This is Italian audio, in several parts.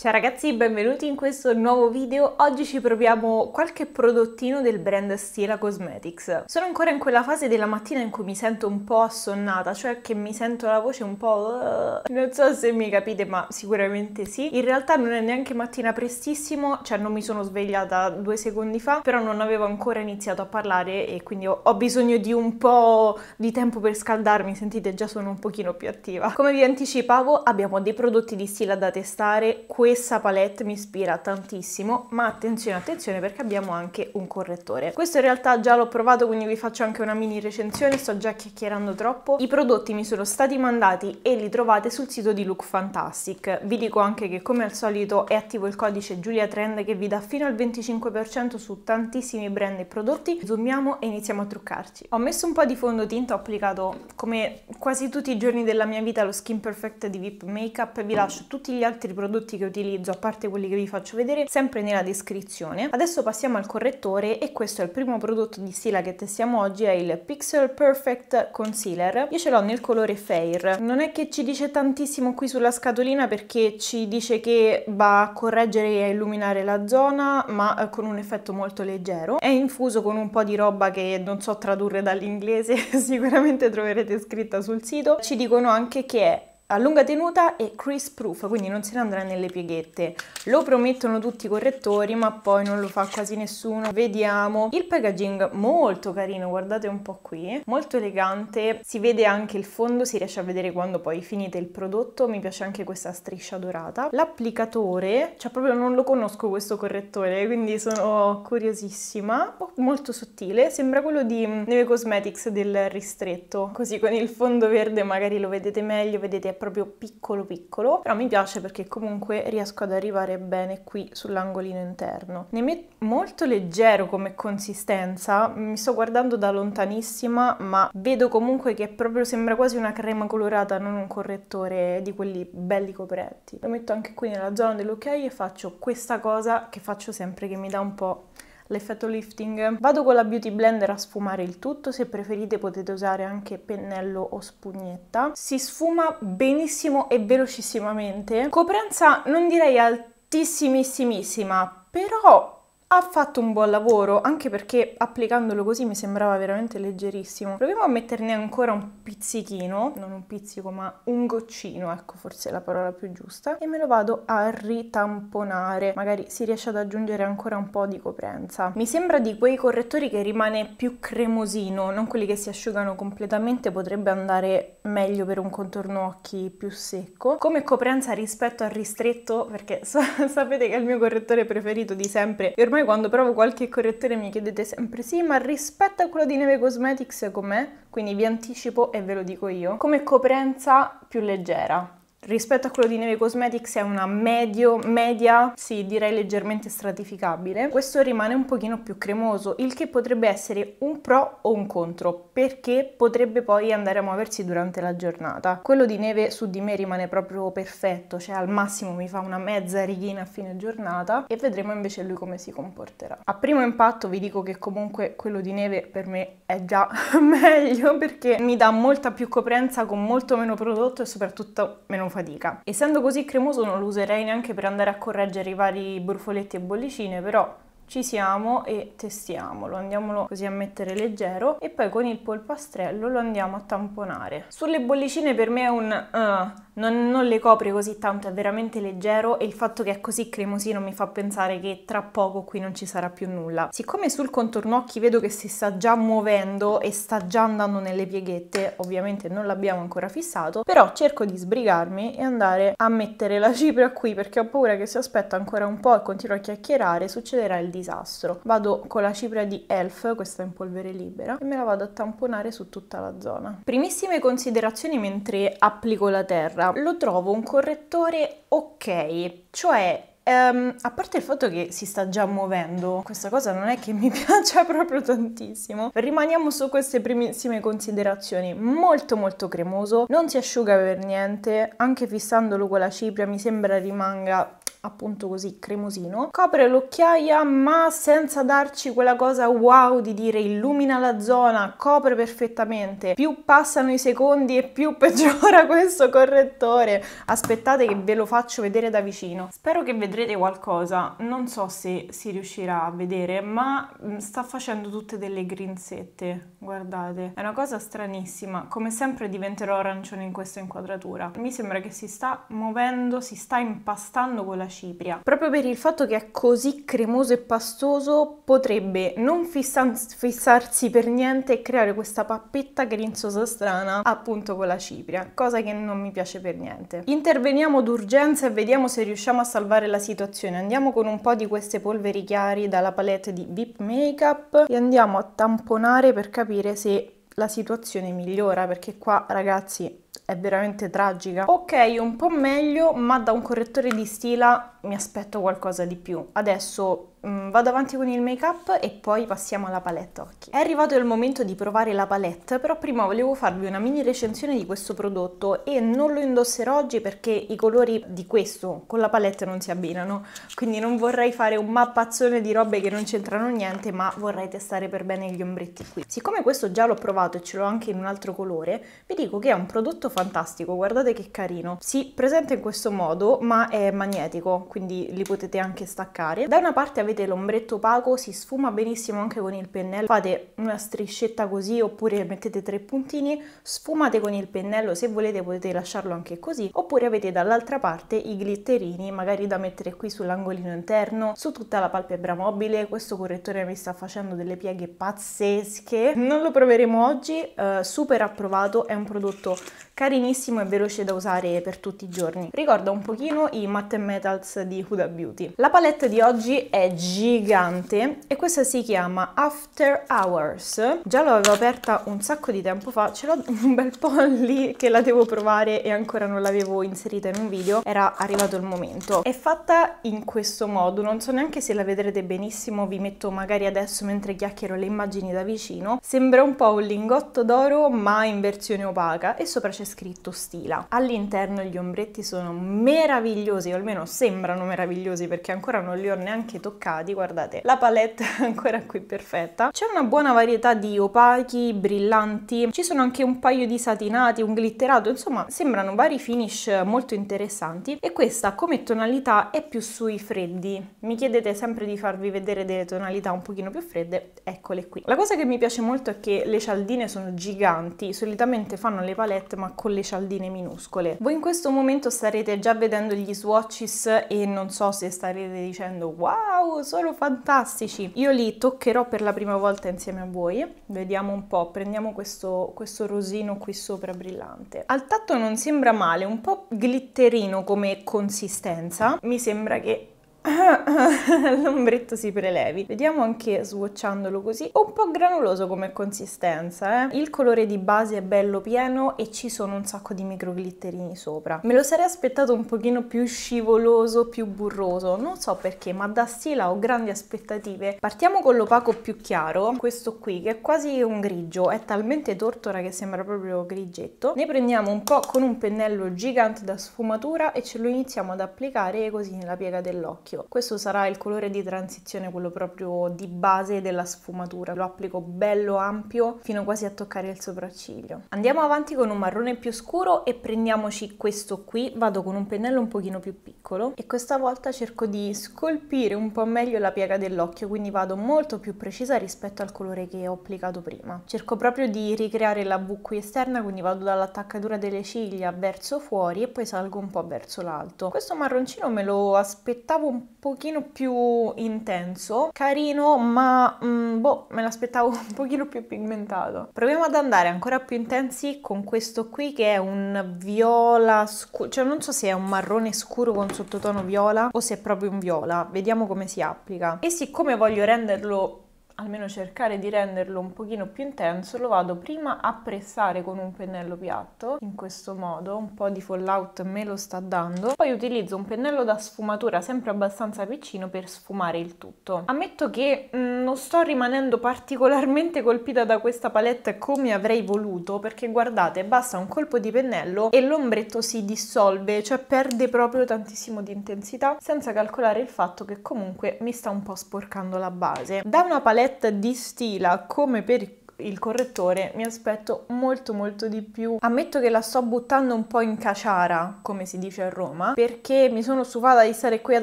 Ciao ragazzi, benvenuti in questo nuovo video. Oggi ci proviamo qualche prodottino del brand Stila Cosmetics. Sono ancora in quella fase della mattina in cui mi sento un po' assonnata, cioè che mi sento la voce un po'... Non so se mi capite, ma sicuramente sì. In realtà non è neanche mattina prestissimo, cioè non mi sono svegliata due secondi fa, però non avevo ancora iniziato a parlare e quindi ho bisogno di un po' di tempo per scaldarmi. Sentite, già sono un pochino più attiva. Come vi anticipavo, abbiamo dei prodotti di Stila da testare questa palette mi ispira tantissimo, ma attenzione, attenzione perché abbiamo anche un correttore. Questo in realtà già l'ho provato, quindi vi faccio anche una mini recensione, sto già chiacchierando troppo. I prodotti mi sono stati mandati e li trovate sul sito di Look Fantastic. Vi dico anche che come al solito è attivo il codice GiuliaTrend che vi dà fino al 25% su tantissimi brand e prodotti. Zoomiamo e iniziamo a truccarci. Ho messo un po' di fondotinta, ho applicato come quasi tutti i giorni della mia vita lo Skin Perfect di VIP Makeup, vi lascio tutti gli altri prodotti che utilizzo utilizzo, a parte quelli che vi faccio vedere, sempre nella descrizione. Adesso passiamo al correttore e questo è il primo prodotto di Sila che testiamo oggi, è il Pixel Perfect Concealer. Io ce l'ho nel colore Fair. Non è che ci dice tantissimo qui sulla scatolina perché ci dice che va a correggere e a illuminare la zona, ma eh, con un effetto molto leggero. È infuso con un po' di roba che non so tradurre dall'inglese, sicuramente troverete scritta sul sito. Ci dicono anche che è a lunga tenuta e crisp proof, quindi non se ne andrà nelle pieghette. Lo promettono tutti i correttori, ma poi non lo fa quasi nessuno. Vediamo il packaging molto carino, guardate un po' qui, molto elegante. Si vede anche il fondo, si riesce a vedere quando poi finite il prodotto. Mi piace anche questa striscia dorata. L'applicatore, cioè proprio non lo conosco questo correttore, quindi sono curiosissima. Oh, molto sottile, sembra quello di Neve Cosmetics del ristretto, così con il fondo verde magari lo vedete meglio, vedete proprio piccolo piccolo, però mi piace perché comunque riesco ad arrivare bene qui sull'angolino interno. Ne è molto leggero come consistenza, mi sto guardando da lontanissima, ma vedo comunque che proprio sembra quasi una crema colorata, non un correttore di quelli belli coperti. Lo metto anche qui nella zona dell'occhiaio e faccio questa cosa che faccio sempre che mi dà un po' l'effetto lifting. Vado con la Beauty Blender a sfumare il tutto, se preferite potete usare anche pennello o spugnetta. Si sfuma benissimo e velocissimamente. Coprenza non direi altissimissimissima, però ha fatto un buon lavoro, anche perché applicandolo così mi sembrava veramente leggerissimo. Proviamo a metterne ancora un pizzichino, non un pizzico ma un goccino, ecco forse è la parola più giusta, e me lo vado a ritamponare, magari si riesce ad aggiungere ancora un po' di coprenza. Mi sembra di quei correttori che rimane più cremosino, non quelli che si asciugano completamente, potrebbe andare meglio per un contorno occhi più secco. Come coprenza rispetto al ristretto, perché so sapete che è il mio correttore preferito di sempre, e ormai ormai quando provo qualche correttore mi chiedete sempre sì, ma rispetto a quello di Neve Cosmetics com'è? Quindi vi anticipo e ve lo dico io. Come coprenza più leggera, rispetto a quello di Neve Cosmetics è una medio, media, sì direi leggermente stratificabile. Questo rimane un pochino più cremoso, il che potrebbe essere un pro o un contro, perché potrebbe poi andare a muoversi durante la giornata. Quello di Neve su di me rimane proprio perfetto, cioè al massimo mi fa una mezza righina a fine giornata e vedremo invece lui come si comporterà. A primo impatto vi dico che comunque quello di Neve per me è già meglio perché mi dà molta più coprenza con molto meno prodotto e soprattutto meno fatica. Essendo così cremoso non lo userei neanche per andare a correggere i vari brufoletti e bollicine, però ci siamo e testiamolo andiamolo così a mettere leggero e poi con il polpastrello lo andiamo a tamponare sulle bollicine per me è un uh, non, non, le copre così tanto è veramente leggero e il fatto che è così cremosino mi fa pensare che tra poco qui non ci sarà più nulla siccome sul contorno occhi vedo che si sta già muovendo e sta già andando nelle pieghette ovviamente non l'abbiamo ancora fissato però cerco di sbrigarmi e andare a mettere la cipria qui perché ho paura che se aspetto ancora un po' e continuo a chiacchierare succederà il disastro. Vado con la cipria di Elf, questa in polvere libera, e me la vado a tamponare su tutta la zona. Primissime considerazioni mentre applico la terra. Lo trovo un correttore ok, cioè Um, a parte il fatto che si sta già muovendo, questa cosa non è che mi piaccia proprio tantissimo. Rimaniamo su queste primissime considerazioni. Molto molto cremoso, non si asciuga per niente, anche fissandolo con la cipria mi sembra rimanga appunto così cremosino, copre l'occhiaia ma senza darci quella cosa wow di dire illumina la zona, copre perfettamente, più passano i secondi e più peggiora questo correttore, aspettate che ve lo faccio vedere da vicino. Spero che vedrete qualcosa, non so se si riuscirà a vedere ma mm, sta facendo tutte delle grinzette, guardate, è una cosa stranissima, come sempre diventerò arancione in questa inquadratura, mi sembra che si sta muovendo, si sta impastando con la cipria. Proprio per il fatto che è così cremoso e pastoso potrebbe non fissarsi per niente e creare questa pappetta grinzosa strana appunto con la cipria, cosa che non mi piace per niente. Interveniamo d'urgenza e vediamo se riusciamo a salvare la situazione. Andiamo con un po' di queste polveri chiari dalla palette di Vip Makeup e andiamo a tamponare per capire se la situazione migliora perché qua ragazzi è veramente tragica. Ok, un po' meglio, ma da un correttore di stila mi aspetto qualcosa di più. Adesso Mm, vado avanti con il make up e poi passiamo alla palette occhi. È arrivato il momento di provare la palette, però prima volevo farvi una mini recensione di questo prodotto e non lo indosserò oggi perché i colori di questo con la palette non si abbinano, quindi non vorrei fare un mappazzone di robe che non c'entrano niente, ma vorrei testare per bene gli ombretti qui. Siccome questo già l'ho provato e ce l'ho anche in un altro colore, vi dico che è un prodotto fantastico, guardate che carino. Si presenta in questo modo, ma è magnetico, quindi li potete anche staccare. Da una parte avete l'ombretto opaco si sfuma benissimo anche con il pennello fate una striscetta così oppure mettete tre puntini sfumate con il pennello se volete potete lasciarlo anche così oppure avete dall'altra parte i glitterini magari da mettere qui sull'angolino interno su tutta la palpebra mobile questo correttore mi sta facendo delle pieghe pazzesche non lo proveremo oggi eh, super approvato è un prodotto carinissimo e veloce da usare per tutti i giorni ricorda un pochino i matte metals di Huda Beauty la palette di oggi è gigante e questa si chiama After Hours. Già l'avevo aperta un sacco di tempo fa, ce l'ho un bel po' lì che la devo provare e ancora non l'avevo inserita in un video, era arrivato il momento. È fatta in questo modo, non so neanche se la vedrete benissimo, vi metto magari adesso mentre chiacchiero le immagini da vicino. Sembra un po' un lingotto d'oro ma in versione opaca e sopra c'è scritto stila. All'interno gli ombretti sono meravigliosi, o almeno sembrano meravigliosi perché ancora non li ho neanche toccati cascati, guardate, la palette è ancora qui perfetta. C'è una buona varietà di opachi, brillanti, ci sono anche un paio di satinati, un glitterato, insomma sembrano vari finish molto interessanti e questa come tonalità è più sui freddi. Mi chiedete sempre di farvi vedere delle tonalità un pochino più fredde, eccole qui. La cosa che mi piace molto è che le cialdine sono giganti, solitamente fanno le palette ma con le cialdine minuscole. Voi in questo momento starete già vedendo gli swatches e non so se starete dicendo wow sono fantastici! Io li toccherò per la prima volta insieme a voi, vediamo un po', prendiamo questo, questo rosino qui sopra brillante. Al tatto non sembra male, un po' glitterino come consistenza, mi sembra che Ah, ah, L'ombretto si prelevi. Vediamo anche swatchandolo così. Un po' granuloso come consistenza, eh? Il colore di base è bello pieno e ci sono un sacco di micro glitterini sopra. Me lo sarei aspettato un pochino più scivoloso, più burroso. Non so perché, ma da stila ho grandi aspettative. Partiamo con l'opaco più chiaro, questo qui, che è quasi un grigio. È talmente tortora che sembra proprio grigetto. Ne prendiamo un po' con un pennello gigante da sfumatura e ce lo iniziamo ad applicare così nella piega dell'occhio occhio. Questo sarà il colore di transizione, quello proprio di base della sfumatura. Lo applico bello ampio fino quasi a toccare il sopracciglio. Andiamo avanti con un marrone più scuro e prendiamoci questo qui. Vado con un pennello un pochino più piccolo e questa volta cerco di scolpire un po' meglio la piega dell'occhio, quindi vado molto più precisa rispetto al colore che ho applicato prima. Cerco proprio di ricreare la V qui esterna, quindi vado dall'attaccatura delle ciglia verso fuori e poi salgo un po' verso l'alto. Questo marroncino me lo aspettavo un un pochino più intenso, carino, ma mm, boh, me l'aspettavo un pochino più pigmentato. Proviamo ad andare ancora più intensi con questo qui che è un viola scuro, cioè non so se è un marrone scuro con sottotono viola o se è proprio un viola, vediamo come si applica. E siccome voglio renderlo almeno cercare di renderlo un pochino più intenso, lo vado prima a pressare con un pennello piatto, in questo modo, un po' di fallout me lo sta dando, poi utilizzo un pennello da sfumatura sempre abbastanza piccino per sfumare il tutto. Ammetto che mh, mm, non sto rimanendo particolarmente colpita da questa palette come avrei voluto, perché guardate, basta un colpo di pennello e l'ombretto si dissolve, cioè perde proprio tantissimo di intensità, senza calcolare il fatto che comunque mi sta un po' sporcando la base. Da una palette palette di Stila come per il correttore mi aspetto molto molto di più ammetto che la sto buttando un po' in caciara come si dice a Roma perché mi sono stufata di stare qui ad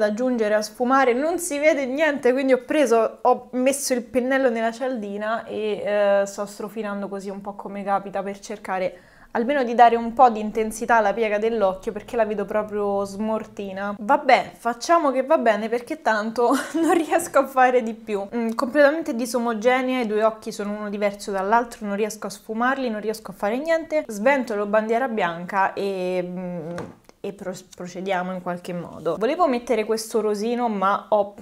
aggiungere a sfumare non si vede niente quindi ho preso ho messo il pennello nella cialdina e eh, sto strofinando così un po' come capita per cercare almeno di dare un po' di intensità alla piega dell'occhio perché la vedo proprio smortina. Vabbè, facciamo che va bene perché tanto non riesco a fare di più. Mm, completamente disomogenea, i due occhi sono uno diverso dall'altro, non riesco a sfumarli, non riesco a fare niente. Sventolo bandiera bianca e... Mm, e procediamo in qualche modo. Volevo mettere questo rosino ma ho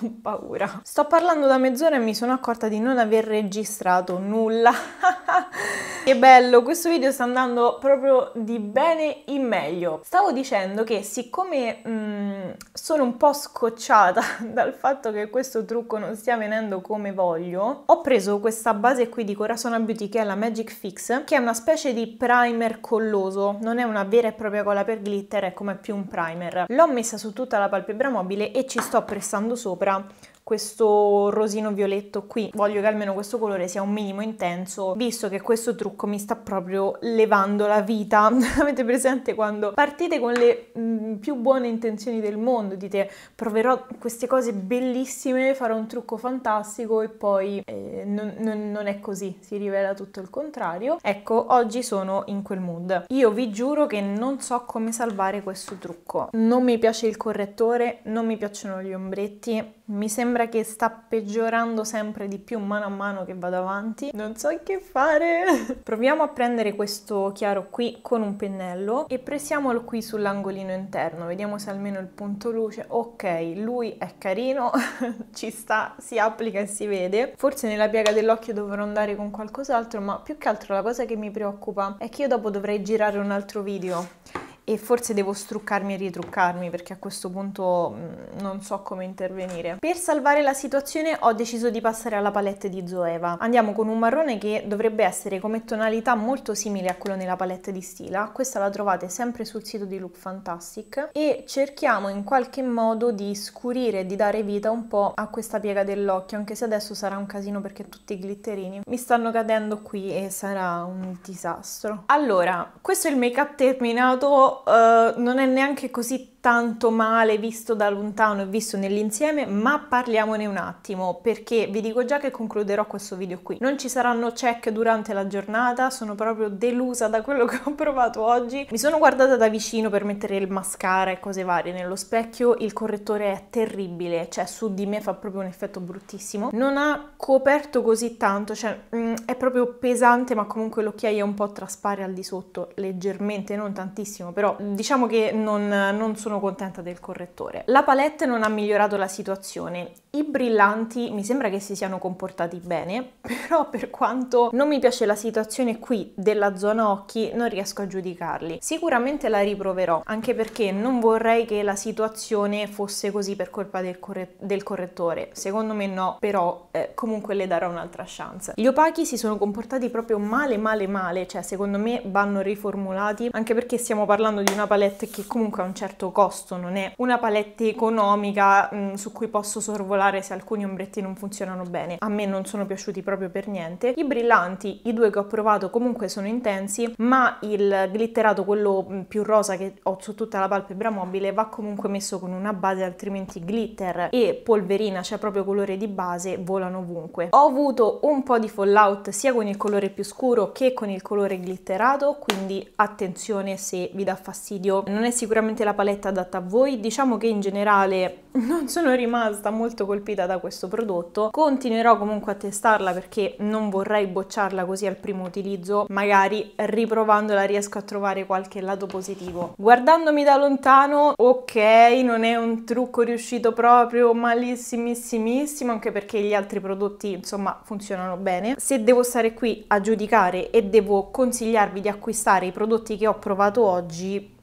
ho paura. Sto parlando da mezz'ora e mi sono accorta di non aver registrato nulla. che bello, questo video sta andando proprio di bene in meglio. Stavo dicendo che siccome mh, mm, sono un po' scocciata dal fatto che questo trucco non stia venendo come voglio, ho preso questa base qui di Corazona Beauty che è la Magic Fix, che è una specie di primer colloso, non è una vera e propria cola per glitter, è come più un primer. L'ho messa su tutta la palpebra mobile e ci sto pressando sopra sopra questo rosino violetto qui. Voglio che almeno questo colore sia un minimo intenso, visto che questo trucco mi sta proprio levando la vita. Avete presente quando partite con le mh, mm, più buone intenzioni del mondo, dite proverò queste cose bellissime, farò un trucco fantastico e poi eh, non, non, non è così, si rivela tutto il contrario. Ecco, oggi sono in quel mood. Io vi giuro che non so come salvare questo trucco. Non mi piace il correttore, non mi piacciono gli ombretti, mi sembra che sta peggiorando sempre di più mano a mano che vado avanti. Non so che fare. Proviamo a prendere questo chiaro qui con un pennello e pressiamolo qui sull'angolino interno. Vediamo se almeno il punto luce. Ok, lui è carino, ci sta, si applica e si vede. Forse nella piega dell'occhio dovrò andare con qualcos'altro, ma più che altro la cosa che mi preoccupa è che io dopo dovrei girare un altro video e forse devo struccarmi e ritruccarmi perché a questo punto mm, non so come intervenire. Per salvare la situazione ho deciso di passare alla palette di Zoeva. Andiamo con un marrone che dovrebbe essere come tonalità molto simile a quello nella palette di Stila, questa la trovate sempre sul sito di Look Fantastic e cerchiamo in qualche modo di scurire, di dare vita un po' a questa piega dell'occhio, anche se adesso sarà un casino perché tutti i glitterini mi stanno cadendo qui e sarà un disastro. Allora, questo è il make up terminato eh, non è neanche così tanto male visto da lontano e visto nell'insieme, ma parliamone un attimo perché vi dico già che concluderò questo video qui. Non ci saranno check durante la giornata, sono proprio delusa da quello che ho provato oggi. Mi sono guardata da vicino per mettere il mascara e cose varie nello specchio, il correttore è terribile, cioè su di me fa proprio un effetto bruttissimo. Non ha coperto così tanto, cioè mm, è proprio pesante ma comunque l'occhiaia è un po' traspare al di sotto, leggermente, non tantissimo, però diciamo che non, non sono sono contenta del correttore. La palette non ha migliorato la situazione, i brillanti mi sembra che si siano comportati bene, però per quanto non mi piace la situazione qui della zona occhi non riesco a giudicarli. Sicuramente la riproverò, anche perché non vorrei che la situazione fosse così per colpa del, corre del correttore, secondo me no, però eh, comunque le darò un'altra chance. Gli opachi si sono comportati proprio male male male, cioè secondo me vanno riformulati, anche perché stiamo parlando di una palette che comunque ha un certo costo costo, non è una palette economica mh, mm, su cui posso sorvolare se alcuni ombretti non funzionano bene. A me non sono piaciuti proprio per niente. I brillanti, i due che ho provato comunque sono intensi, ma il glitterato, quello mm, più rosa che ho su tutta la palpebra mobile, va comunque messo con una base, altrimenti glitter e polverina, cioè proprio colore di base, volano ovunque. Ho avuto un po' di fallout sia con il colore più scuro che con il colore glitterato, quindi attenzione se vi dà fastidio. Non è sicuramente la paletta adatta a voi. Diciamo che in generale non sono rimasta molto colpita da questo prodotto. Continuerò comunque a testarla perché non vorrei bocciarla così al primo utilizzo. Magari riprovandola riesco a trovare qualche lato positivo. Guardandomi da lontano, ok, non è un trucco riuscito proprio malissimissimissimo, anche perché gli altri prodotti insomma funzionano bene. Se devo stare qui a giudicare e devo consigliarvi di acquistare i prodotti che ho provato oggi,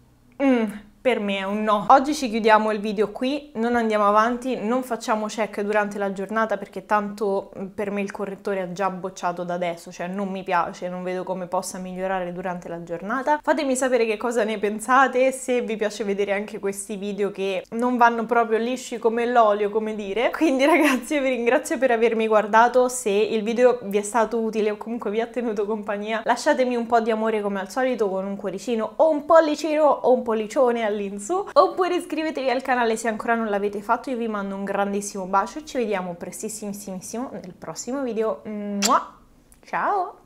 mm per me è un no. Oggi ci chiudiamo il video qui, non andiamo avanti, non facciamo check durante la giornata perché tanto mm, per me il correttore è già bocciato da adesso, cioè non mi piace, non vedo come possa migliorare durante la giornata. Fatemi sapere che cosa ne pensate, se vi piace vedere anche questi video che non vanno proprio lisci come l'olio, come dire. Quindi ragazzi vi ringrazio per avermi guardato, se il video vi è stato utile o comunque vi ha tenuto compagnia lasciatemi un po' di amore come al solito con un cuoricino o un pollicino o un pollicione all'insù oppure iscrivetevi al canale se ancora non l'avete fatto io vi mando un grandissimo bacio ci vediamo prestissimo nel prossimo video ciao